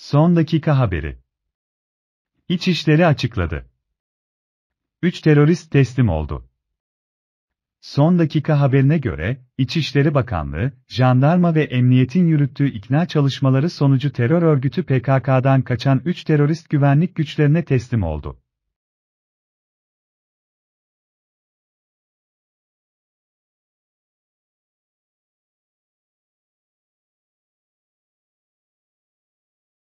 Son dakika haberi. İçişleri açıkladı. 3 terörist teslim oldu. Son dakika haberine göre, İçişleri Bakanlığı, jandarma ve emniyetin yürüttüğü ikna çalışmaları sonucu terör örgütü PKK'dan kaçan 3 terörist güvenlik güçlerine teslim oldu.